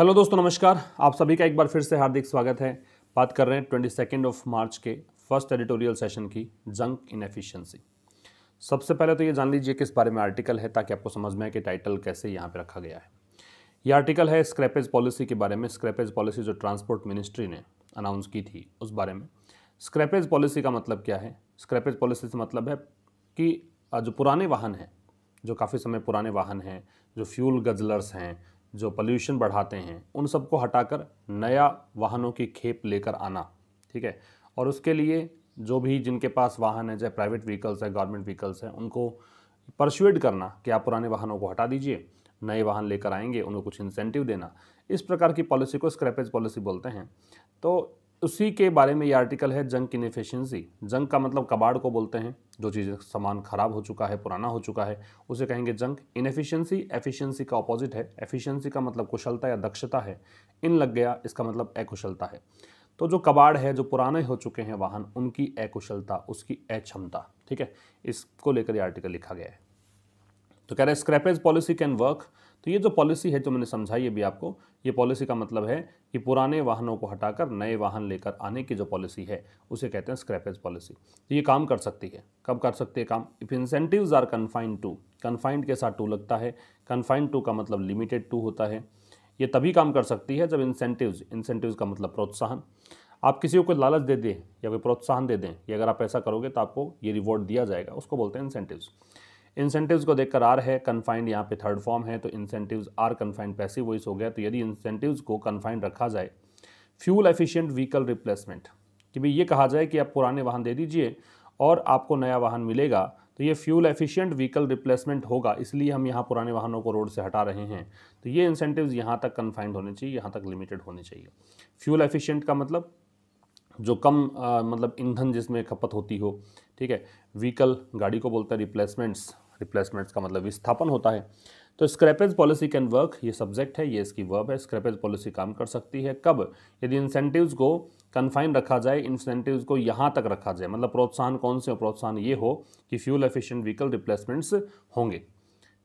hello दोस्तों नमस्कार आप सभी का एक बार फिर से हार्दिक स्वागत है बात कर रहे हैं ट्वेंटी सेकेंड ऑफ मार्च के फर्स्ट एडिटोरियल सेशन की जंक इनएफिशिएंसी सबसे पहले तो ये जान लीजिए किस बारे में आर्टिकल है ताकि आपको समझ में आए कि टाइटल कैसे यहाँ पे रखा गया है ये आर्टिकल है स्क्रैपेज पॉलिसी के बारे में स्क्रैपेज पॉलिसी जो ट्रांसपोर्ट मिनिस्ट्री ने अनाउंस की थी उस बारे में स्क्रैपेज पॉलिसी का मतलब क्या है स्क्रैपेज पॉलिसी से मतलब है कि जो पुराने वाहन हैं जो काफ़ी समय पुराने वाहन हैं जो फ्यूल गजलर्स हैं जो पॉल्यूशन बढ़ाते हैं उन सबको हटाकर नया वाहनों की खेप लेकर आना ठीक है और उसके लिए जो भी जिनके पास वाहन है चाहे प्राइवेट व्हीकल्स है गवर्नमेंट व्हीकल्स हैं उनको परसुएट करना कि आप पुराने वाहनों को हटा दीजिए नए वाहन लेकर आएंगे उन्हें कुछ इंसेंटिव देना इस प्रकार की पॉलिसी को स्क्रैपेज पॉलिसी बोलते हैं तो उसी के बारे में ये आर्टिकल है जंग इनफिशेंसी जंग का मतलब कबाड़ को बोलते हैं जो चीज़ सामान ख़राब हो चुका है पुराना हो चुका है उसे कहेंगे जंग इनफिशेंसी एफिशिएंसी का ऑपोजिट है एफिशिएंसी का मतलब कुशलता या दक्षता है इन लग गया इसका मतलब अकुशलता है तो जो कबाड़ है जो पुराने हो चुके हैं वाहन उनकी अकुशलता उसकी अक्षमता ठीक है इसको लेकर ये आर्टिकल लिखा गया है तो कह रहे हैं स्क्रैपेज पॉलिसी कैन वर्क तो ये जो पॉलिसी है जो मैंने समझाई अभी आपको ये पॉलिसी का मतलब है कि पुराने वाहनों को हटाकर नए वाहन लेकर आने की जो पॉलिसी है उसे कहते हैं स्क्रैपेज पॉलिसी तो ये काम कर सकती है कब कर सकती है काम if incentives are confined to confined के साथ टू लगता है कन्फाइंड टू का मतलब लिमिटेड टू होता है ये तभी काम कर सकती है जब इंसेंटिव्स इंसेंटिव्स का मतलब प्रोत्साहन आप किसी को कोई लालच दे दें या कोई प्रोत्साहन दे दें कि अगर आप ऐसा करोगे तो आपको ये रिवॉर्ड दिया जाएगा उसको बोलते हैं इंसेंटिव्स इंसेंटिव्स को देखकर आर है कन्फाइंड यहाँ पे थर्ड फॉर्म है तो incentives are confined passive voice हो गया तो यदि इंसेंटिव्स को कन्फाइंड रखा जाए फ्यूल एफिशिएंट व्हीकल रिप्लेसमेंट कि भाई ये कहा जाए कि आप पुराने वाहन दे दीजिए और आपको नया वाहन मिलेगा तो ये फ्यूल एफिशिएंट व्हीकल रिप्लेसमेंट होगा इसलिए हम यहाँ पुराने वाहनों को रोड से हटा रहे हैं तो ये इंसेंटिव्स यहाँ तक कन्फाइंड होने चाहिए यहाँ तक लिमिटेड होने चाहिए फ्यूल एफिशिएंट का मतलब जो कम आ, मतलब ईंधन जिसमें खपत होती हो ठीक है व्हीकल गाड़ी को बोलता है रिप्लेसमेंट्स रिप्लेसमेंट्स का मतलब विस्थापन होता है तो स्क्रैपेज पॉलिसी कैन वर्क ये सब्जेक्ट है ये इसकी वर्ब है स्क्रैपेज पॉलिसी काम कर सकती है कब यदि इंसेंटिव्स को कन्फाइन रखा जाए इंसेंटिव्स को यहाँ तक रखा जाए मतलब प्रोत्साहन कौन से हो प्रोत्साहन ये हो कि फ्यूल एफिशिएंट व्हीकल रिप्लेसमेंट्स होंगे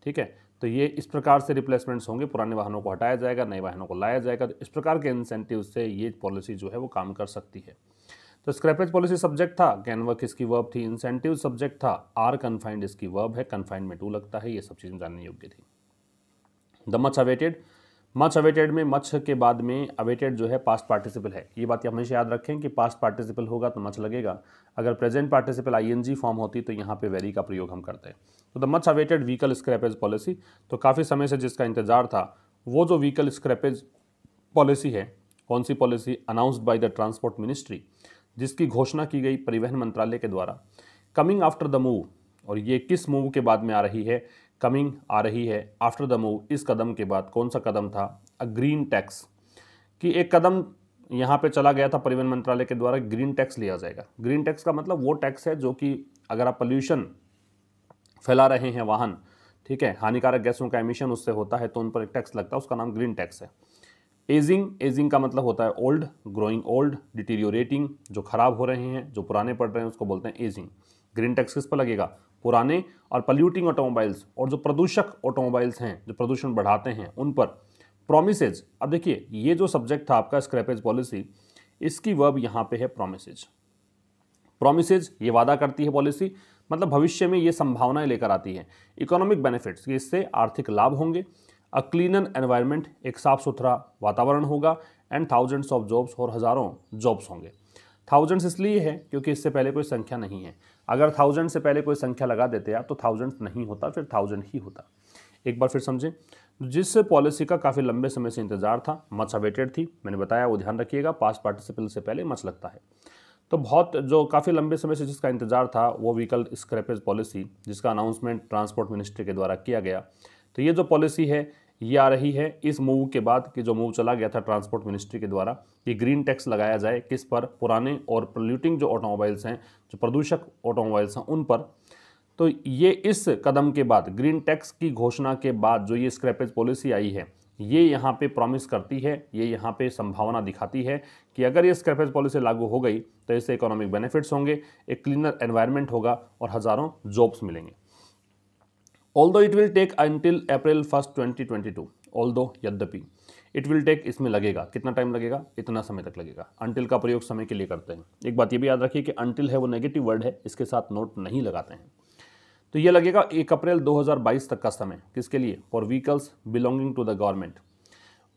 ठीक है तो ये इस प्रकार से रिप्लेसमेंट्स होंगे पुराने वाहनों को हटाया जाएगा नए वाहनों को लाया जाएगा तो इस प्रकार के इंसेंटिव से ये पॉलिसी जो है वो काम कर सकती है तो स्क्रैपेज पॉलिसी सब्जेक्ट था वर्क इसकी वर्ब थी इंसेंटिव सब्जेक्ट था आर कन्फाइंड इसकी वर्ब है कन्फाइंड में टू लगता है ये सब चीज़ें जानने योग्य थी the much awaited much awaited में मच के बाद में अवेटेड जो है पास्ट पार्टिसिपल है ये बात हमेशा याद रखें कि पास्ट पार्टिसिपल होगा तो मच लगेगा अगर प्रेजेंट पार्टिसिपल आईएनजी फॉर्म होती तो यहाँ पे वेरी का प्रयोग हम करते हैं तो the much awaited vehicle scrappage policy तो काफ़ी समय से जिसका इंतजार था वो जो व्हीकल स्क्रैपेज पॉलिसी है कौन सी policy announced by the transport ministry जिसकी घोषणा की गई परिवहन मंत्रालय के द्वारा कमिंग आफ्टर द मूव और ये किस मूव के बाद में आ रही है कमिंग आ रही है आफ्टर द मूव इस कदम के बाद कौन सा कदम था अ ग्रीन टैक्स कि एक कदम यहाँ पे चला गया था परिवहन मंत्रालय के द्वारा ग्रीन टैक्स लिया जाएगा ग्रीन टैक्स का मतलब वो टैक्स है जो कि अगर आप पोल्यूशन फैला रहे हैं वाहन ठीक है हानिकारक गैसों का एमिशन उससे होता है तो उन पर एक टैक्स लगता है उसका नाम ग्रीन टैक्स है एजिंग एजिंग का मतलब होता है ओल्ड ग्रोइंग ओल्ड डिटीरियोरेटिंग जो खराब हो रहे हैं जो पुराने पड़ रहे हैं उसको बोलते हैं एजिंग ग्रीन टैक्स किस पर लगेगा पुराने और पल्यूटिंग ऑटोमोबाइल्स और जो प्रदूषक ऑटोमोबाइल्स हैं जो प्रदूषण बढ़ाते हैं उन पर प्रोमिसेज अब देखिए ये जो सब्जेक्ट था आपका स्क्रैपेज पॉलिसी इसकी वर्ब यहाँ पे है प्रोमिसज प्रोमिसज ये वादा करती है पॉलिसी मतलब भविष्य में ये संभावनाएं लेकर आती है इकोनॉमिक बेनिफिट्स इससे आर्थिक लाभ होंगे अ क्लीनर एनवायरनमेंट एक साफ सुथरा वातावरण होगा एंड थाउजेंड्स ऑफ जॉब्स और हज़ारों जॉब्स होंगे थाउजेंड्स इसलिए है क्योंकि इससे पहले कोई संख्या नहीं है अगर थाउजेंड से पहले कोई संख्या लगा देते आप तो थाउजेंड्स नहीं होता फिर थाउजेंड ही होता एक बार फिर समझें जिस पॉलिसी का काफ़ी लंबे समय से इंतजार था मच अवेटेड थी मैंने बताया वो ध्यान रखिएगा पास पार्टिसिपल से पहले मच लगता है तो बहुत जो काफ़ी लंबे समय से जिसका इंतजार था वो व्हीकल स्क्रैपेज पॉलिसी जिसका अनाउंसमेंट ट्रांसपोर्ट मिनिस्ट्री के द्वारा किया गया तो ये जो पॉलिसी है ये आ रही है इस मूव के बाद कि जो मूव चला गया था ट्रांसपोर्ट मिनिस्ट्री के द्वारा कि ग्रीन टैक्स लगाया जाए किस पर पुराने और पोल्यूटिंग जो ऑटोमोबाइल्स हैं जो प्रदूषक ऑटोमोबाइल्स हैं उन पर तो ये इस कदम के बाद ग्रीन टैक्स की घोषणा के बाद जो ये स्क्रैपेज पॉलिसी आई है ये यहाँ पे प्रॉमिस करती है ये यहाँ पे संभावना दिखाती है कि अगर ये स्क्रैपेज पॉलिसी लागू हो गई तो इससे इकोनॉमिक बेनिफिट्स होंगे एक क्लीनर एनवायरनमेंट होगा और हज़ारों जॉब्स मिलेंगे all it will take until April first twenty twenty two although यद्यपि इट विल टेक इसमें लगेगा कितना टाइम लगेगा इतना समय तक लगेगा अंटिल का प्रयोग समय के लिए करते हैं एक बात ये भी याद रखिए कि अंटिल है वो नेगेटिव वर्ड है इसके साथ नोट नहीं लगाते हैं तो ये लगेगा एक अप्रैल 2022 तक का समय किसके लिए for vehicles belonging to the government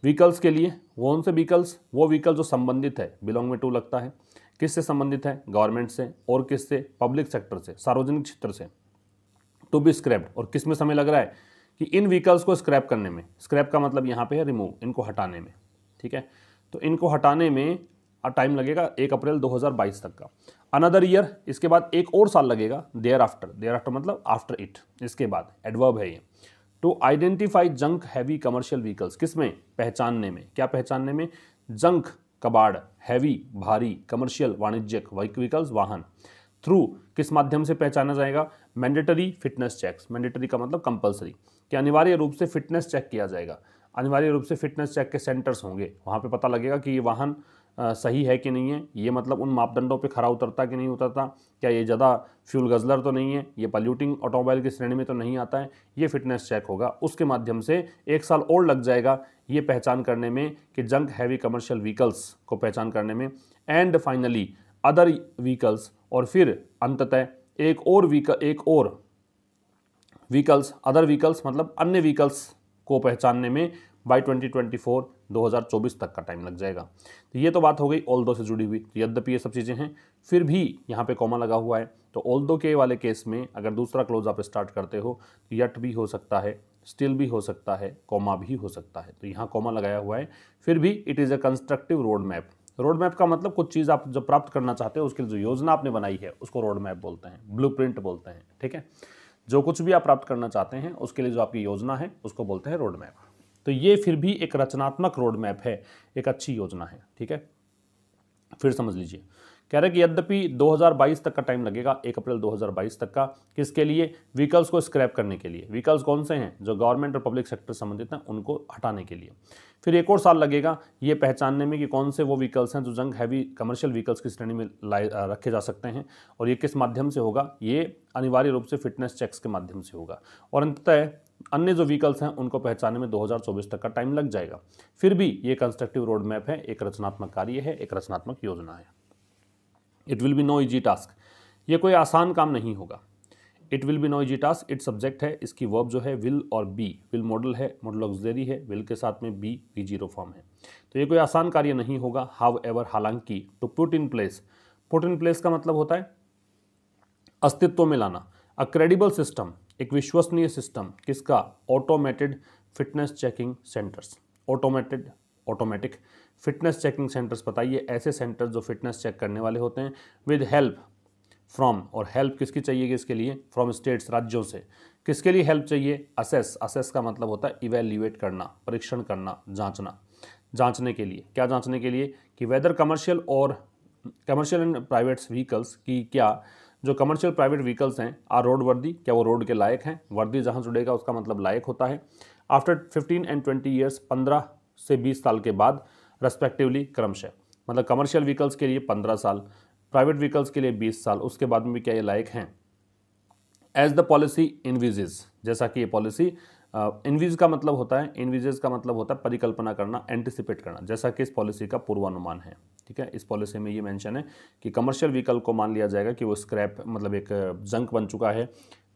vehicles के लिए कौन से व्हीकल्स वो व्हीकल जो संबंधित है बिलोंग में टू लगता है किससे संबंधित है गवर्नमेंट से और किससे पब्लिक सेक्टर से सार्वजनिक क्षेत्र से टू बी स्क्रैप्ड और किस में समय लग रहा है कि इन व्हीकल्स को स्क्रैप करने में स्क्रैप का मतलब यहाँ पे है रिमूव इनको हटाने में ठीक है तो इनको हटाने में टाइम लगेगा एक अप्रैल 2022 तक का अनदर ईयर इसके बाद एक और साल लगेगा देयर आफ्टर देयर आफ्टर मतलब आफ्टर इट इसके बाद एडवर्ब है ये to identify junk heavy commercial vehicles किस में पहचानने में क्या पहचानने में जंक कबाड़ हैवी भारी कमर्शियल वाणिज्यिक व्हीकल्स वाहन थ्रू किस माध्यम से पहचाना जाएगा मैंडेटरी फिटनेस चेक्स मैंडेटरी का मतलब कंपलसरी कि अनिवार्य रूप से फिटनेस चेक किया जाएगा अनिवार्य रूप से फिटनेस चेक के सेंटर्स होंगे वहाँ पे पता लगेगा कि ये वाहन सही है कि नहीं है ये मतलब उन मापदंडों पे खरा उतरता कि नहीं उतरता क्या ये ज़्यादा फ्यूल गजलर तो नहीं है ये पॉल्यूटिंग ऑटोमोबाइल की श्रेणी में तो नहीं आता है ये फिटनेस चेक होगा उसके माध्यम से एक साल और लग जाएगा ये पहचान करने में कि जंक हैवी कमर्शियल व्हीकल्स को पहचान करने में एंड फाइनली अदर व्हीकल्स और फिर अंततः एक और व्हीकल एक और व्हीकल्स अदर व्हीकल्स मतलब अन्य व्हीकल्स को पहचानने में बाई 2024 2024 तक का टाइम लग जाएगा तो ये तो बात हो गई ओल दो से जुड़ी हुई तो यद्यपि ये सब चीज़ें हैं फिर भी यहाँ पे कॉमा लगा हुआ है तो ओल दो के वाले केस में अगर दूसरा क्लोज आप स्टार्ट करते हो तो यट भी हो सकता है स्टिल भी हो सकता है कॉमा भी हो सकता है तो यहाँ कॉमा लगाया हुआ है फिर भी it is a constructive road map road map का मतलब कुछ चीज़ आप जो प्राप्त करना चाहते हो उसके लिए जो योजना आपने बनाई है उसको रोड मैप बोलते हैं ब्लू बोलते हैं ठीक है जो कुछ भी आप प्राप्त करना चाहते हैं उसके लिए जो आपकी योजना है उसको बोलते हैं रोड मैप तो ये फिर भी एक रचनात्मक रोड मैप है एक अच्छी योजना है ठीक है फिर समझ लीजिए कह रहे कि यद्यपि 2022 तक का टाइम लगेगा 1 अप्रैल 2022 तक का किसके लिए व्हीकल्स को स्क्रैप करने के लिए व्हीकल्स कौन से हैं जो गवर्नमेंट और पब्लिक सेक्टर संबंधित हैं उनको हटाने के लिए फिर एक और साल लगेगा ये पहचानने में कि कौन से वो व्हीकल्स हैं जो जंग हैवी कमर्शियल व्हीकल्स की श्रेणी में लाए रखे जा सकते हैं और ये किस माध्यम से होगा ये अनिवार्य रूप से फिटनेस चेक्स के माध्यम से होगा और अंततः अन्य जो व्हीकल्स हैं उनको पहचानने में 2024 तक का टाइम लग जाएगा फिर भी ये कंस्ट्रक्टिव रोड मैप है एक रचनात्मक कार्य है एक रचनात्मक योजना है it will be no easy task ये कोई आसान काम नहीं होगा it will be no easy task it subject है इसकी वर्ब जो है विल और बी विल मॉडल है मॉडल ऑक्सरी है विल के साथ में बी वी जीरो फॉर्म है तो ये कोई आसान कार्य नहीं होगा हाव एवर हालांकि to put in place put in place का मतलब होता है अस्तित्व में लाना अ क्रेडिबल सिस्टम एक विश्वसनीय सिस्टम किसका automated fitness checking centres automated automatic fitness checking centres बताइए ऐसे सेंटर्स जो फिटनेस चेक करने वाले होते हैं विद हेल्प फ्रॉम और हेल्प किसकी चाहिए कि इसके लिए फ्रॉम स्टेट्स राज्यों से किसके लिए हेल्प चाहिए असेस असेस का मतलब होता है इवेल्यूएट करना परीक्षण करना जांचना जांचने के लिए क्या जांचने के लिए कि वेदर कमर्शियल और कमर्शियल एंड प्राइवेट व्हीकल्स की क्या जो कमर्शियल प्राइवेट व्हीकल्स हैं आर रोड वर्दी क्या वो रोड के लायक हैं वर्दी जहाँ जुड़ेगा उसका मतलब लायक होता है आफ्टर 15 एंड 20 ईयर्स 15 से 20 साल के बाद रेस्पेक्टिवली क्रमशः मतलब कमर्शियल व्हीकल्स के लिए 15 साल प्राइवेट व्हीकल्स के लिए 20 साल उसके बाद में भी क्या ये लायक हैं एज द पॉलिसी इनविजिज जैसा कि ये पॉलिसी इनविज का मतलब होता है इनविजेज का मतलब होता है परिकल्पना करना एंटिसिपेट करना जैसा कि इस पॉलिसी का पूर्वानुमान है ठीक है इस पॉलिसी में ये मैंशन है कि कमर्शियल व्हीकल को मान लिया जाएगा कि वो स्क्रैप मतलब एक जंक बन चुका है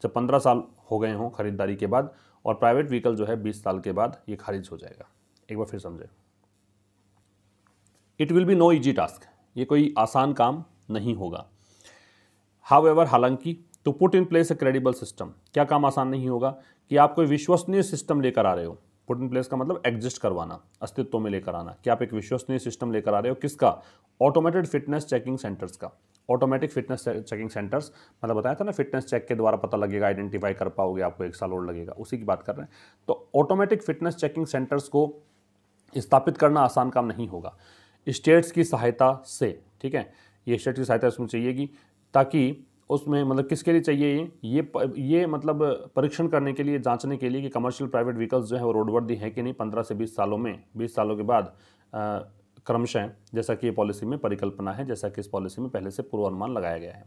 जब पंद्रह साल हो गए हों खरीदारी के बाद और प्राइवेट व्हीकल जो है बीस साल के बाद ये खारिज हो जाएगा एक बार फिर समझे it will be no easy task ये कोई आसान काम नहीं होगा हाउ एवर हालांकि to put in place a credible system क्या काम आसान नहीं होगा कि आप कोई विश्वसनीय सिस्टम लेकर आ रहे हो पुट इन प्लेस का मतलब एग्जिस्ट करवाना अस्तित्व में लेकर आना कि आप एक विश्वसनीय सिस्टम लेकर आ रहे हो किसका ऑटोमेटेड फिटनेस चेकिंग सेंटर्स का ऑटोमेटिक फिटनेस चेकिंग सेंटर्स मतलब बताया था ना फिटनेस चेक के द्वारा पता लगेगा आइडेंटिफाई कर पाओगे आपको एक साल और लगेगा उसी की बात कर रहे हैं तो ऑटोमेटिक फिटनेस चेकिंग सेंटर्स को स्थापित करना आसान काम नहीं होगा स्टेट्स की सहायता से ठीक है ये स्टेट की सहायता इसमें चाहिएगी ताकि उसमें मतलब किसके लिए चाहिए ये ये ये मतलब परीक्षण करने के लिए जांचने के लिए कि कमर्शियल प्राइवेट व्हीकल्स जो है वो रोडवर्दी है कि नहीं पंद्रह से बीस सालों में बीस सालों के बाद क्रमशः जैसा कि ये पॉलिसी में परिकल्पना है जैसा कि इस पॉलिसी में पहले से पूर्वानुमान लगाया गया है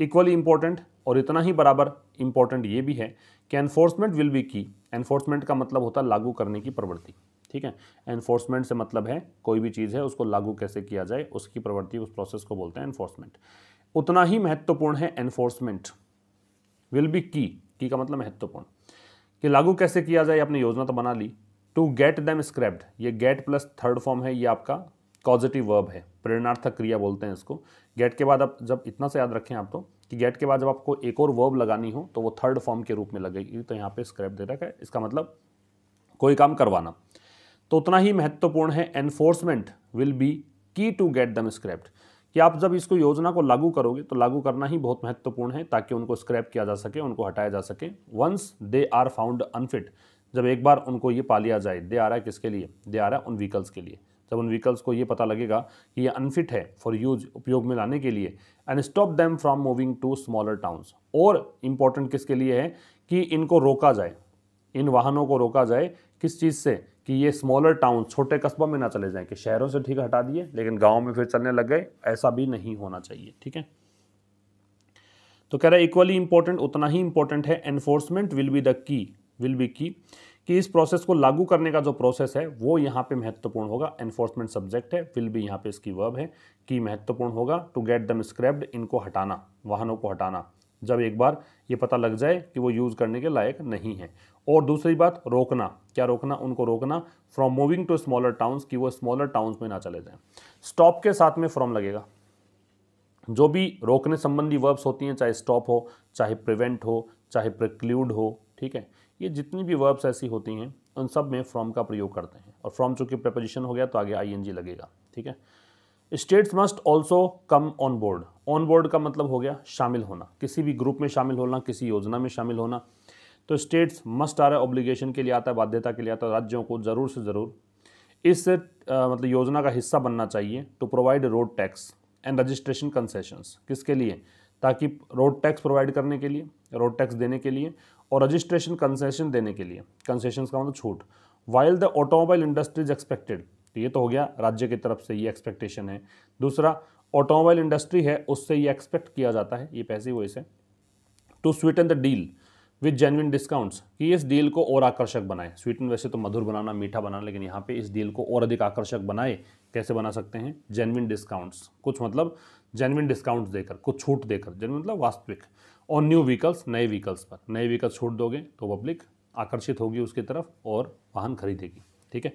इक्वली इंपॉर्टेंट और इतना ही बराबर इम्पॉर्टेंट ये भी है कि enforcement will be key enforcement का मतलब होता है लागू करने की प्रवृत्ति ठीक है एनफोर्समेंट से मतलब है कोई भी चीज़ है उसको लागू कैसे किया जाए उसकी प्रवृत्ति उस प्रोसेस को बोलते हैं एनफोर्समेंट उतना ही महत्वपूर्ण है एनफोर्समेंट विल बी की की का मतलब महत्वपूर्ण कि लागू कैसे किया जाए आपने योजना तो बना ली टू गेट दैम स्क्रैप्ड ये गेट प्लस थर्ड फॉर्म है ये आपका कॉजिटिव वर्ब है प्रेरणार्थक क्रिया बोलते हैं इसको गेट के बाद आप जब इतना से याद रखें आप तो कि गेट के बाद जब आपको एक और वर्ब लगानी हो तो वो थर्ड फॉर्म के रूप में लगेगी तो यहाँ पे स्क्रैप दे रखा है इसका मतलब कोई काम करवाना तो उतना ही महत्वपूर्ण है enforcement will be key to get them scrapped कि आप जब इसको योजना को लागू करोगे तो लागू करना ही बहुत महत्वपूर्ण है ताकि उनको स्क्रैप किया जा सके उनको हटाया जा सके once they are found unfit जब एक बार उनको ये पा लिया जाए दे आ रहा है किसके लिए दे आ रहा है उन व्हीकल्स के लिए जब उन व्हीकल्स को ये पता लगेगा कि ये अनफिट है फॉर यूज उपयोग में लाने के लिए and stop them from moving to smaller towns और इम्पॉर्टेंट किसके लिए है कि इनको रोका जाए इन वाहनों को रोका जाए किस चीज़ से कि ये स्मॉलर टाउन छोटे कस्बों में ना चले जाएं कि शहरों से ठीक हटा दिए लेकिन गाँव में फिर चलने लग गए ऐसा भी नहीं होना चाहिए ठीक है तो कह रहा है इक्वली इंपॉर्टेंट उतना ही इंपॉर्टेंट है enforcement will be the key will be key कि इस प्रोसेस को लागू करने का जो प्रोसेस है वो यहाँ पे महत्वपूर्ण होगा एनफोर्समेंट सब्जेक्ट है विल भी यहाँ पे इसकी वर्ब है की महत्वपूर्ण होगा टू गेट दम स्क्रैप्ड इनको हटाना वाहनों को हटाना जब एक बार ये पता लग जाए कि वो यूज़ करने के लायक नहीं है और दूसरी बात रोकना क्या रोकना उनको रोकना from moving to smaller towns कि वो स्मॉलर टाउन्स में ना चले जाएं स्टॉप के साथ में फ्रॉम लगेगा जो भी रोकने संबंधी वर्ब्स होती हैं चाहे स्टॉप हो चाहे प्रिवेंट हो चाहे प्रक्ल्यूड हो ठीक है ये जितनी भी वर्ब्स ऐसी होती हैं उन सब में फ्रॉम का प्रयोग करते हैं और फ्रॉम चूँकि प्रपोजिशन हो गया तो आगे आई लगेगा ठीक है states must also come on board on board का मतलब हो गया शामिल होना किसी भी ग्रुप में शामिल होना किसी योजना में शामिल होना तो स्टेट्स मस्ट आ रहा है ऑब्लीगेशन के लिए आता है बाध्यता के लिए आता है राज्यों को ज़रूर से ज़रूर इस आ, मतलब योजना का हिस्सा बनना चाहिए to provide road tax and registration concessions किसके लिए ताकि रोड टैक्स प्रोवाइड करने के लिए रोड टैक्स देने के लिए और रजिस्ट्रेशन कंसेशन देने के लिए कंसेशन का मतलब छूट while the automobile industry is expected तो ये तो हो गया राज्य की तरफ से ये एक्सपेक्टेशन है दूसरा ऑटोमोबाइल इंडस्ट्री है उससे ये एक्सपेक्ट किया जाता है ये पैसे वो इसे to sweeten the deal with genuine discounts कि इस डील को और आकर्षक बनाए स्वीटन वैसे तो मधुर बनाना मीठा बनाना लेकिन यहाँ पे इस डील को और अधिक आकर्षक बनाए कैसे बना सकते हैं जेनविन डिस्काउंट्स कुछ मतलब जेनविन डिस्काउंट्स देकर कुछ छूट देकर जेनविन मतलब वास्तविक और न्यू व्हीकल्स नए व्हीकल्स पर नए व्हीकल्स छूट दोगे तो पब्लिक आकर्षित होगी उसकी तरफ और वाहन खरीदेगी ठीक है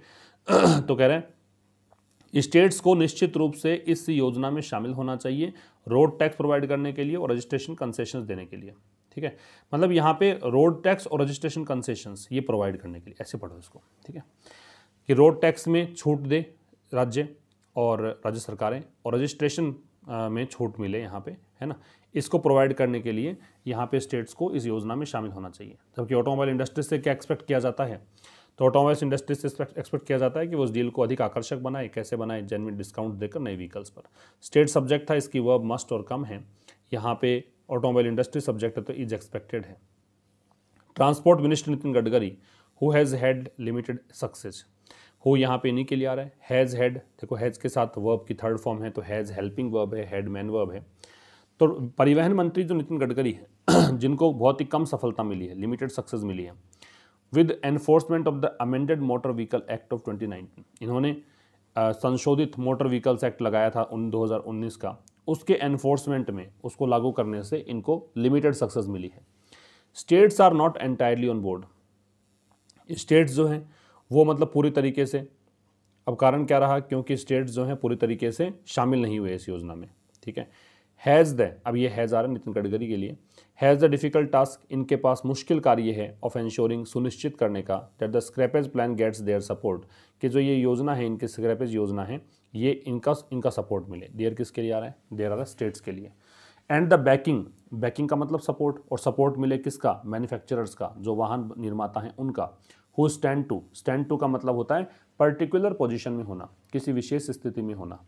तो कह रहे हैं स्टेट्स को निश्चित रूप से इस योजना में शामिल होना चाहिए रोड टैक्स प्रोवाइड करने के लिए और रजिस्ट्रेशन कंसेशन देने के लिए ठीक है मतलब यहाँ पे रोड टैक्स और रजिस्ट्रेशन कंसेशन ये प्रोवाइड करने के लिए ऐसे पढ़ो इसको ठीक है कि रोड टैक्स में छूट दे राज्य और राज्य सरकारें और रजिस्ट्रेशन में छूट मिले यहाँ पे है ना इसको प्रोवाइड करने के लिए यहाँ पे स्टेट्स को इस योजना में शामिल होना चाहिए जबकि ऑटोमोबाइल इंडस्ट्री से क्या एक्सपेक्ट किया जाता है तो ऑटोमोबाइल्स इंडस्ट्री से एक्सपेक्ट किया जाता है कि वो उस डील को अधिक आकर्षक बनाए कैसे बनाए जेनविन डिस्काउंट देकर नए व्हीकल्स पर स्टेट सब्जेक्ट था इसकी वह मस्ट और कम है यहाँ पे ऑटोमोबाइल इंडस्ट्री सब्जेक्ट है तो इज एक्सपेक्टेड है transport minister Nitin Gadkari who has had limited success हो यहाँ पे इन्हीं के लिए आ रहा है हैज़ हैड देखो हैज़ के साथ वर्ब की थर्ड फॉर्म है तो हैज़ हेल्पिंग वर्ब है हैड मैन वर्ब है तो परिवहन मंत्री जो नितिन गडकरी है जिनको बहुत ही कम सफलता मिली है लिमिटेड सक्सेस मिली है with enforcement of the amended motor vehicle act of 2019 इन्होंने संशोधित मोटर व्हीकल्स एक्ट लगाया था उन 2019 का उसके एनफोर्समेंट में उसको लागू करने से इनको लिमिटेड सक्सेस मिली है states are not entirely on board states जो हैं वो मतलब पूरी तरीके से अब कारण क्या रहा क्योंकि स्टेट्स जो हैं पूरी तरीके से शामिल नहीं हुए इस योजना में ठीक है हैज़ द अब ये हैज़ आ रहा है नितिन गडकरी के लिए हैज़ द डिफ़िकल्ट टास्क इनके पास मुश्किल कार्य है ऑफ इंश्योरिंग सुनिश्चित करने का that the scrappage plan gets their support कि जो ये योजना है इनके स्क्रैपेज योजना है ये इनका इनका सपोर्ट मिले देयर किसके लिए आ रहा है देयर आ रहा है स्टेट्स के लिए एंड द बैकिंग बैकिंग का मतलब सपोर्ट और सपोर्ट मिले किसका मैन्युफैक्चरर्स का जो वाहन निर्माता हैं उनका who stand to stand to का मतलब होता है पर्टिकुलर पोजिशन में होना किसी विशेष स्थिति में होना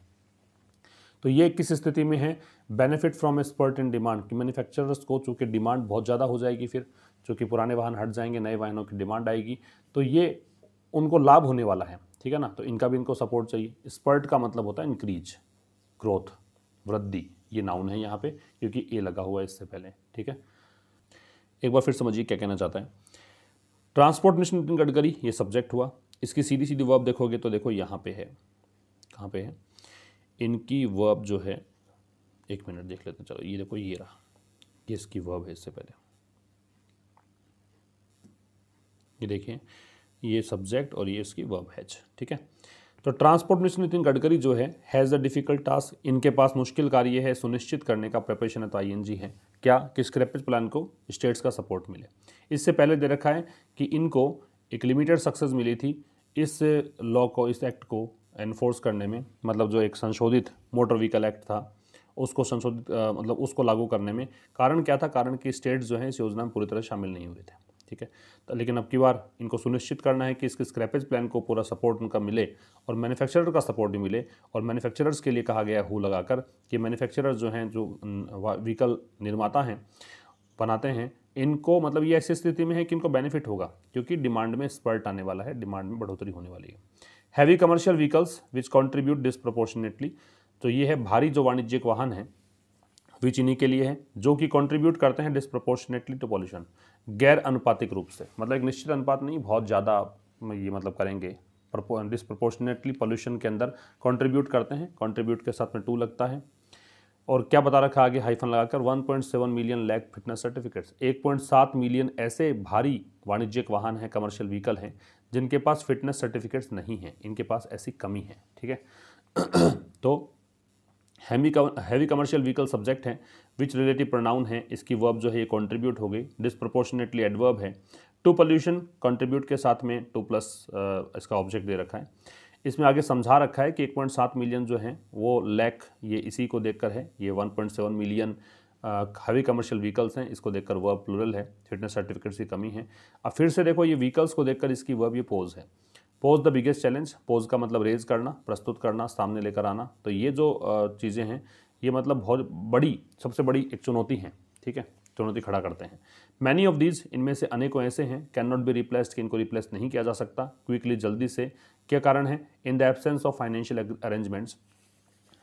तो ये किस स्थिति में है benefit from expert in demand कि मैन्युफैक्चरर्स को चूँकि डिमांड बहुत ज़्यादा हो जाएगी फिर चूँकि पुराने वाहन हट जाएंगे नए वाहनों की डिमांड आएगी तो ये उनको लाभ होने वाला है ठीक है ना तो इनका भी इनको सपोर्ट चाहिए स्पर्ट का मतलब होता है इंक्रीज ग्रोथ वृद्धि ये नाउन है यहाँ पे क्योंकि ए लगा हुआ है इससे पहले ठीक है एक बार फिर समझिए क्या कहना चाहता है ट्रांसपोर्ट मिशन नितिन गडकरी ये सब्जेक्ट हुआ इसकी सीधी सीधी वर्ब देखोगे तो देखो यहाँ पे है कहाँ पे है इनकी वर्ब जो है एक मिनट देख लेते हैं चलो ये देखो ये रहा ये इसकी वर्ब है इससे पहले ये देखिए ये सब्जेक्ट और ये इसकी वर्ब हैच ठीक है तो ट्रांसपोर्ट मिनिस्टर नितिन गडकरी जो है हैज़ अ डिफिकल्ट टास्क इनके पास मुश्किल कार्य है सुनिश्चित करने का प्रिपरेशन तो आई है क्या कि स्क्रैपेज प्लान को स्टेट्स का सपोर्ट मिले इससे पहले दे रखा है कि इनको एक लिमिटेड सक्सेस मिली थी इस लॉ को इस एक्ट को एनफोर्स करने में मतलब जो एक संशोधित मोटर व्हीकल एक्ट था उसको संशोधित मतलब उसको लागू करने में कारण क्या था कारण कि स्टेट्स जो हैं इस योजना में पूरी तरह शामिल नहीं हुए थे ठीक है तो लेकिन अब की बार इनको सुनिश्चित करना है कि इसके स्क्रैपेज प्लान को पूरा सपोर्ट उनका मिले और मैन्युफैक्चरर का सपोर्ट भी मिले और मैन्युफैक्चरर्स के लिए कहा गया हु लगाकर कि मैन्युफैक्चरर जो हैं जो व्हीकल निर्माता हैं बनाते हैं इनको मतलब ये ऐसी स्थिति में है कि इनको बेनिफिट होगा क्योंकि डिमांड में स्पर्ट आने वाला है डिमांड में बढ़ोतरी होने वाली है heavy commercial vehicles which contribute disproportionately तो ये है भारी जो वाणिज्यिक वाहन है विच इन्हीं के लिए है जो कि कॉन्ट्रीब्यूट करते हैं डिस्प्रोपोर्शनेटली टू पॉल्यूशन गैर अनुपातिक रूप से मतलब एक निश्चित अनुपात नहीं बहुत ज़्यादा ये मतलब करेंगे डिस्प्रोपोर्शनेटली पॉल्यूशन के अंदर कॉन्ट्रीब्यूट करते हैं कॉन्ट्रीब्यूट के साथ में टू लगता है और क्या बता रखा आगे हाइफन लगाकर 1.7 million lack fitness certificates 1.7 million ऐसे भारी वाणिज्यिक वाहन हैं कमर्शियल व्हीकल हैं जिनके पास फिटनेस सर्टिफिकेट्स नहीं हैं इनके पास ऐसी कमी है ठीक है तो heavy heavy commercial vehicle subject हैं विच रिलेटिव प्रोनाउन है इसकी वर्ब जो है ये कॉन्ट्रीब्यूट हो गई डिसप्रोपोर्शनेटली एडवर्ब है टू पोल्यूशन कंट्रीब्यूट के साथ में टू प्लस इसका ऑब्जेक्ट दे रखा है इसमें आगे समझा रखा है कि 1.7 मिलियन जो हैं वो लैक ये इसी को देखकर है ये 1.7 मिलियन हैवी कमर्शियल व्हीकल्स हैं इसको देखकर वह प्लूरल है फिटनेस सर्टिफिकेट्स की कमी है अब फिर से देखो ये व्हीकल्स को देखकर इसकी वह ये पोज है pose the biggest challenge pose का मतलब रेज करना प्रस्तुत करना सामने लेकर आना तो ये जो चीज़ें हैं ये मतलब बहुत बड़ी सबसे बड़ी एक चुनौती है ठीक है चुनौती खड़ा करते हैं मैनी ऑफ दीज इनमें से अनेकों ऐसे हैं कैन नॉट बी रिप्लेस्ड कि इनको रिप्लेस नहीं किया जा सकता क्विकली जल्दी से क्या कारण है in the absence of financial arrangements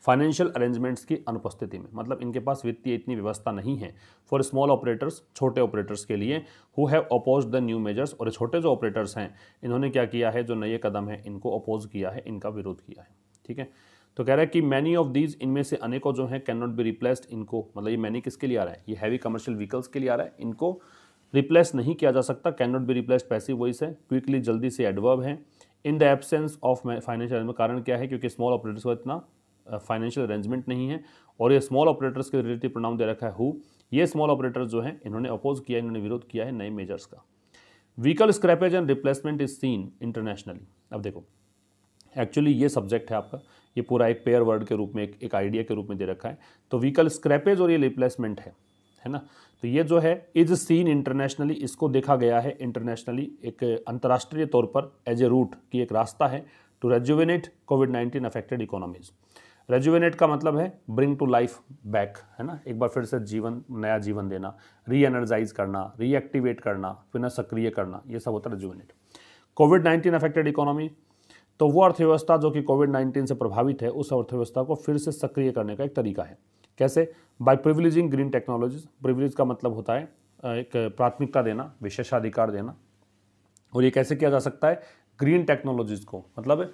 financial arrangements की अनुपस्थिति में मतलब इनके पास वित्तीय इतनी व्यवस्था नहीं है फॉर स्मॉल ऑपरेटर्स छोटे ऑपरेटर्स के लिए who have oppose the new measures और छोटे जो ऑपरेटर्स हैं इन्होंने क्या किया है जो नए कदम हैं इनको अपोज किया है इनका विरोध किया है ठीक है तो कह रहा है कि मैनी ऑफ दीज इनमें से अनेकों जो हैं कैन नॉट बी रिप्लेस्ड इनको मतलब ये मैनी किसके लिए आ रहा है ये हैवी कमर्शियल व्हीकल्स के लिए आ रहा है इनको रिप्लेस नहीं किया जा सकता can not be replaced passive voice है क्विकली जल्दी से एडवर्ब है in the absence of financial कारण क्या है क्योंकि स्मॉल ऑपरेटर्स को इतना फाइनेंशियल अरेंजमेंट नहीं है और ये स्मॉल ऑपरेटर्स के रिलेटिव प्रणाम दे रखा है हु ये स्मॉल ऑपरेटर जो है इन्होंने अपोज किया इन्होंने विरोध किया है नए मेजर्स का vehicle scrappage and replacement is seen internationally अब देखो एक्चुअली ये सब्जेक्ट है आपका ये पूरा एक पेयर वर्ड के रूप में एक आइडिया के रूप में दे रखा है तो व्हीकल स्क्रैपेज और ये रिप्लेसमेंट है है ना तो ये जो है इज सीन इंटरनेशनली इसको देखा गया है इंटरनेशनली एक अंतर्राष्ट्रीय तौर पर एज ए रूट की एक रास्ता है to rejuvenate Covid nineteen affected economies rejuvenate का मतलब है ब्रिंग टू लाइफ बैक है ना एक बार फिर से जीवन नया जीवन देना री एनर्जाइज करना रीएक्टिवेट करना पुनः सक्रिय करना ये सब होता है rejuvenate covid nineteen affected economy तो वो अर्थव्यवस्था जो कि कोविड नाइन्टीन से प्रभावित है उस अर्थव्यवस्था को फिर से सक्रिय करने का एक तरीका है कैसे by privileging green technologies privilege का मतलब होता है एक प्राथमिकता देना विशेषाधिकार देना और ये कैसे किया जा सकता है ग्रीन टेक्नोलॉजीज़ को मतलब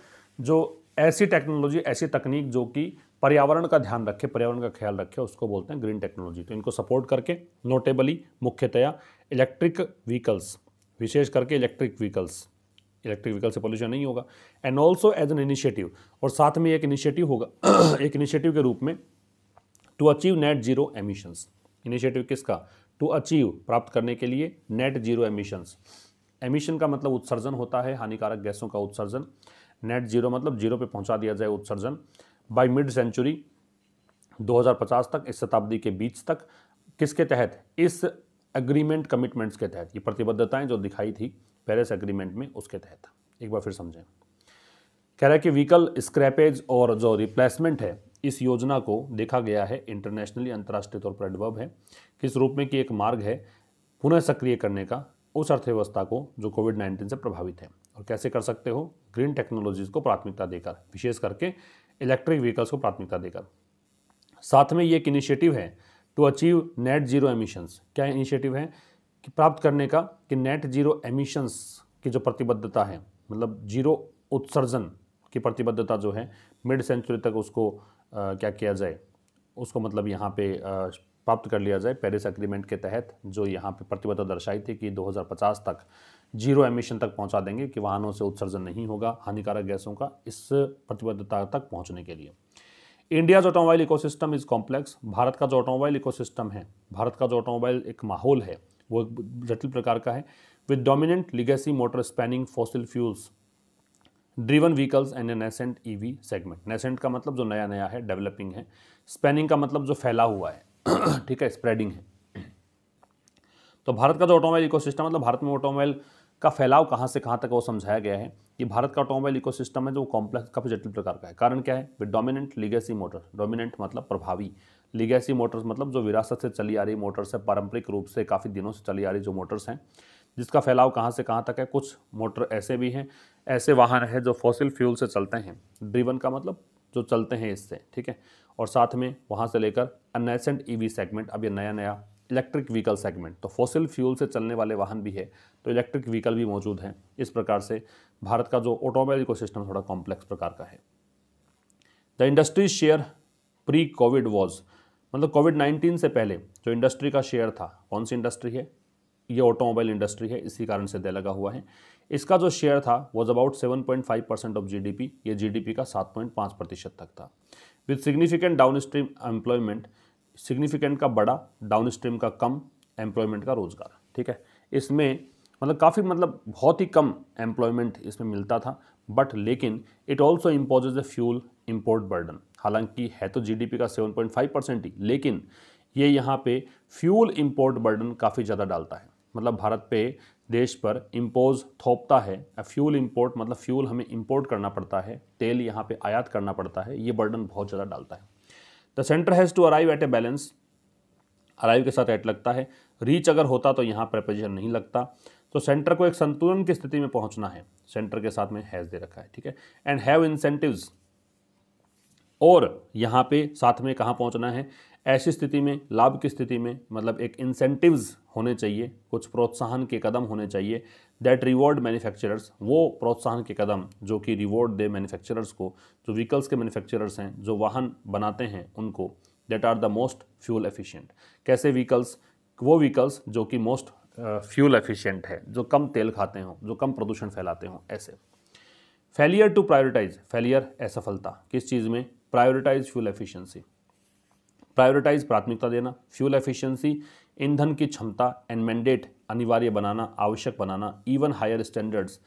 जो ऐसी टेक्नोलॉजी ऐसी तकनीक जो कि पर्यावरण का ध्यान रखे पर्यावरण का ख्याल रखे उसको बोलते हैं ग्रीन टेक्नोलॉजी तो इनको सपोर्ट करके नोटेबली मुख्यतया इलेक्ट्रिक व्हीकल्स विशेष करके इलेक्ट्रिक व्हीकल्स इलेक्ट्रिक व्हीकल से पॉल्यूशन नहीं होगा and also as an initiative और साथ में एक इनिशिएटिव होगा एक इनिशिएटिव के रूप में to achieve net zero emissions initiative किसका टू अचीव प्राप्त करने के लिए नेट जीरो एमिशंस एमिशन का मतलब उत्सर्जन होता है हानिकारक गैसों का उत्सर्जन नेट जीरो मतलब जीरो पे पहुंचा दिया जाए उत्सर्जन बाई मिड सेंचुरी 2050 तक इस शताब्दी के बीच तक किसके तहत इस एग्रीमेंट कमिटमेंट्स के तहत ये प्रतिबद्धताएं जो दिखाई थी पेरिस एग्रीमेंट में उसके तहत एक बार फिर समझें कह रहा है कि व्हीकल स्क्रैपेज और जो रिप्लेसमेंट है इस योजना को देखा गया है इंटरनेशनली अंतर्राष्ट्रीय तौर पर अनुभव है किस रूप में कि एक मार्ग है पुनः सक्रिय करने का उस अर्थव्यवस्था को जो कोविड नाइन्टीन से प्रभावित है और कैसे कर सकते हो ग्रीन टेक्नोलॉजीज़ को प्राथमिकता देकर विशेष करके इलेक्ट्रिक व्हीकल्स को प्राथमिकता देकर साथ में ये एक इनिशिएटिव है to achieve net zero emissions क्या इनिशिएटिव है कि प्राप्त करने का कि नेट जीरो एमिशंस की जो प्रतिबद्धता है मतलब जीरो उत्सर्जन की प्रतिबद्धता जो है मिड सेंचुरी तक उसको आ, क्या किया जाए उसको मतलब यहाँ पे आ, प्राप्त कर लिया जाए पेरिस एग्रीमेंट के तहत जो यहाँ पे प्रतिबद्धता दर्शाई थी कि 2050 तक जीरो एमिशन तक पहुंचा देंगे कि वाहनों से उत्सर्जन नहीं होगा हानिकारक गैसों का इस प्रतिबद्धता तक पहुंचने के लिए जो automobile ecosystem is complex Bharat का जो ऑटोमोबाइल इकोसिस्टम है भारत का जो ऑटोमोबाइल एक माहौल है वो जटिल प्रकार का है with dominant legacy motor spanning fossil fuels driven vehicles and a nascent EV segment nascent का मतलब जो नया नया है डेवलपिंग है स्पैनिंग का मतलब जो फैला हुआ है ठीक है स्प्रेडिंग है तो भारत का जो ऑटोमोबाइल इकोसिस्टम मतलब भारत में ऑटोमोबाइल का फैलाव कहाँ से कहाँ तक वो समझाया गया है कि भारत का ऑटोमोबाइल इकोसिस्टम है जो कॉम्प्लेक्स काफ़ी जटिल प्रकार का है कारण क्या है with dominant legacy motor dominant मतलब प्रभावी लीगेसी मोटर्स मतलब जो विरासत से चली आ रही मोटर्स है पारंपरिक रूप से काफ़ी दिनों से चली आ रही जो मोटर्स हैं जिसका फैलाव कहाँ से कहाँ तक है कुछ मोटर ऐसे भी हैं ऐसे वाहन है जो फॉसिल फ्यूल से चलते हैं ड्रीवन का मतलब जो चलते हैं इससे ठीक है और साथ में वहाँ से लेकर अनएसेंट ई सेगमेंट अब ये नया नया इलेक्ट्रिक व्हीकल सेगमेंट तो फॉसिल फ्यूल से चलने वाले वाहन भी है तो इलेक्ट्रिक व्हीकल भी मौजूद हैं इस प्रकार से भारत का जो ऑटोमोबाइल इकोसिस्टम थोड़ा कॉम्प्लेक्स प्रकार का है the industry share pre covid was मतलब कोविड नाइन्टीन से पहले जो इंडस्ट्री का शेयर था कौन सी इंडस्ट्री है ये ऑटोमोबाइल इंडस्ट्री है इसी कारण से दे लगा हुआ है इसका जो शेयर था was about seven point five percent of GDP ये जीडीपी का सात पॉइंट पाँच प्रतिशत तक था with significant downstream employment significant का बड़ा डाउन स्ट्रीम का कम एम्प्लॉयमेंट का रोज़गार ठीक है इसमें मतलब काफ़ी मतलब बहुत ही कम एम्प्लॉयमेंट इसमें मिलता था बट लेकिन it also imposes a fuel import burden हालांकि है तो जीडीपी का 7.5 परसेंट ही लेकिन ये यहाँ पे फ्यूल इम्पोर्ट बर्डन काफ़ी ज़्यादा डालता है मतलब भारत पे देश पर इम्पोज थोपता है फ्यूल इम्पोर्ट मतलब फ्यूल हमें इम्पोर्ट करना पड़ता है तेल यहाँ पे आयात करना पड़ता है ये बर्डन बहुत ज़्यादा डालता है the centre has to arrive at a balance arrive के साथ एट लगता है रीच अगर होता तो यहाँ प्रपोजिशन नहीं लगता तो सेंटर को एक संतुलन की स्थिति में पहुंचना है सेंटर के साथ में हैज़ दे रखा है ठीक है एंड हैव इंसेंटिव्स और यहाँ पे साथ में कहाँ पहुँचना है ऐसी स्थिति में लाभ की स्थिति में मतलब एक इंसेंटिव्स होने चाहिए कुछ प्रोत्साहन के कदम होने चाहिए दैट रिवॉर्ड मैन्युफैक्चरर्स वो प्रोत्साहन के कदम जो कि रिवॉर्ड दे मैन्युफैक्चरर्स को जो व्हीकल्स के मैन्युफैक्चरर्स हैं जो वाहन बनाते हैं उनको that are the most fuel efficient कैसे व्हीकल्स वो व्हीकल्स जो कि मोस्ट फ्यूल एफिशिएंट है जो कम तेल खाते हों जो कम प्रदूषण फैलाते हों ऐसे फेलियर टू प्रायोरिटाइज फेलियर असफलता किस चीज़ में प्रायोरिटाइज फ्यूल एफिशिएंसी प्रायोरिटाइज प्राथमिकता देना फ्यूल एफिशिएंसी ईंधन की क्षमता एंड मैंडेट अनिवार्य बनाना आवश्यक बनाना इवन हायर स्टैंडर्ड्स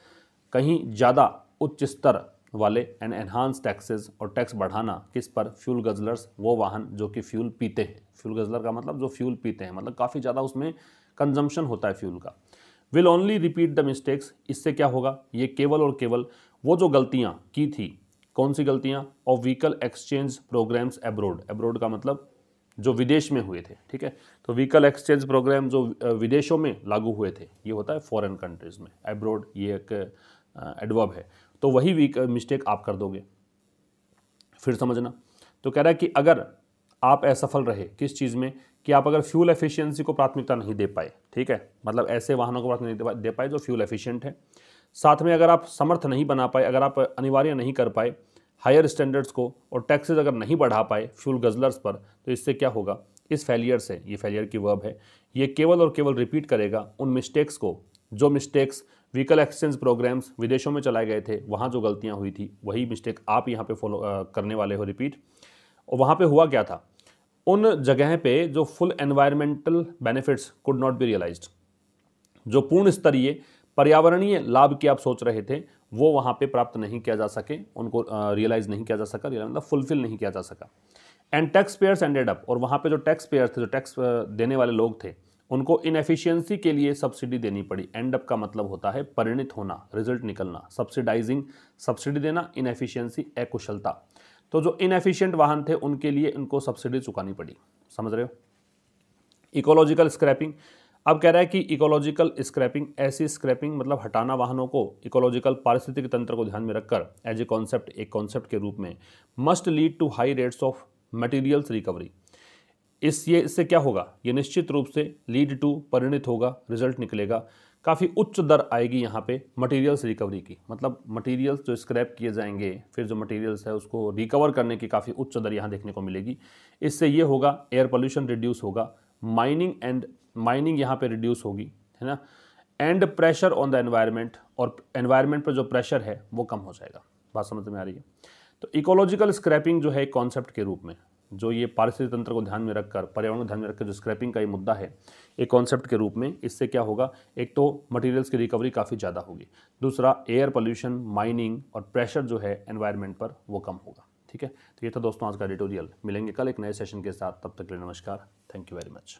कहीं ज़्यादा उच्च स्तर वाले एंड एनहांस टैक्सेस और टैक्स बढ़ाना किस पर फ्यूल गजलर्स वो वाहन जो कि फ्यूल पीते हैं फ्यूल गजलर का मतलब जो फ्यूल पीते हैं मतलब काफ़ी ज़्यादा उसमें कंजम्पशन होता है फ्यूल का will only repeat the mistakes इससे क्या होगा ये केवल और केवल वो जो गलतियाँ की थी कौन सी गलतियाँ और vehicle exchange programmes abroad abroad का मतलब जो विदेश में हुए थे ठीक है तो व्हीकल एक्सचेंज प्रोग्राम जो विदेशों में लागू हुए थे ये होता है फॉरेन कंट्रीज़ में एब्रोड ये एक एडवर्ब है तो वही मिस्टेक आप कर दोगे फिर समझना तो कह रहा है कि अगर आप असफल रहे किस चीज़ में कि आप अगर फ्यूल एफिशिएंसी को प्राथमिकता नहीं दे पाए ठीक है मतलब ऐसे वाहनों को प्राथमिकता दे पाए जो फ्यूल एफिशिएंट है साथ में अगर आप समर्थ नहीं बना पाए अगर आप अनिवार्य नहीं कर पाए हायर स्टैंडर्ड्स को और टैक्सेस अगर नहीं बढ़ा पाए फ्यूल गजलर्स पर तो इससे क्या होगा इस फेलियर से ये फेलियर की वर्ब है ये केवल और केवल रिपीट करेगा उन मिस्टेक्स को जो मिस्टेक्स व्हीकल एक्सचेंज प्रोग्राम्स विदेशों में चलाए गए थे वहाँ जो गलतियाँ हुई थी वही मिस्टेक आप यहाँ पर फॉलो करने वाले हो रिपीट और वहाँ पर हुआ क्या था उन जगह पे जो full environmental benefits could not be realised जो पूर्ण स्तरीय पर्यावरणीय लाभ की आप सोच रहे थे वो वहाँ पे प्राप्त नहीं किया जा सके उनको रियलाइज़ नहीं किया जा सका रियलाइज मतलब फुलफिल नहीं किया जा सका and taxpayers ended up और वहाँ पे जो टैक्स पेयर्स थे जो टैक्स देने वाले लोग थे उनको इनएफिशिएंसी के लिए सब्सिडी देनी पड़ी एंड अप का मतलब होता है परिणित होना रिजल्ट निकलना सब्सिडाइजिंग सब्सिडी देना इनएफिशिएंसी अकुशलता तो जो इनएफिशिएंट वाहन थे उनके लिए उनको सब्सिडी चुकानी पड़ी समझ रहे हो इकोलॉजिकल स्क्रैपिंग अब कह रहा है कि इकोलॉजिकल स्क्रैपिंग ऐसी स्क्रैपिंग मतलब हटाना वाहनों को इकोलॉजिकल पारिस्थितिक तंत्र को ध्यान में रखकर एज ए कॉन्सेप्ट एक कॉन्सेप्ट के रूप में must lead to high rates of materials recovery इस ये इससे क्या होगा ये निश्चित रूप से लीड टू परिणित होगा रिजल्ट निकलेगा काफ़ी उच्च दर आएगी यहाँ पे मटेरियल्स रिकवरी की मतलब मटेरियल्स जो स्क्रैप किए जाएंगे फिर जो मटेरियल्स है उसको रिकवर करने की काफ़ी उच्च दर यहाँ देखने को मिलेगी इससे ये होगा एयर पोल्यूशन रिड्यूस होगा माइनिंग एंड माइनिंग यहाँ पे रिड्यूस होगी है ना and pressure on the environment और एनवायरनमेंट पर जो प्रेशर है वो कम हो जाएगा बात समझ में आ रही है तो इकोलॉजिकल स्क्रैपिंग जो है एक कॉन्सेप्ट के रूप में जो ये पारिस्थितिक तंत्र को ध्यान में रखकर पर्यावरण को ध्यान में रखकर जो स्क्रैपिंग का ये मुद्दा है एक कॉन्सेप्ट के रूप में इससे क्या होगा एक तो मटेरियल्स की रिकवरी काफ़ी ज़्यादा होगी दूसरा एयर पोल्यूशन माइनिंग और प्रेशर जो है एनवायरनमेंट पर वो कम होगा ठीक है तो ये था दोस्तों आज का एडिटोरियल मिलेंगे कल एक नए सेशन के साथ तब तक के लिए नमस्कार थैंक यू वेरी मच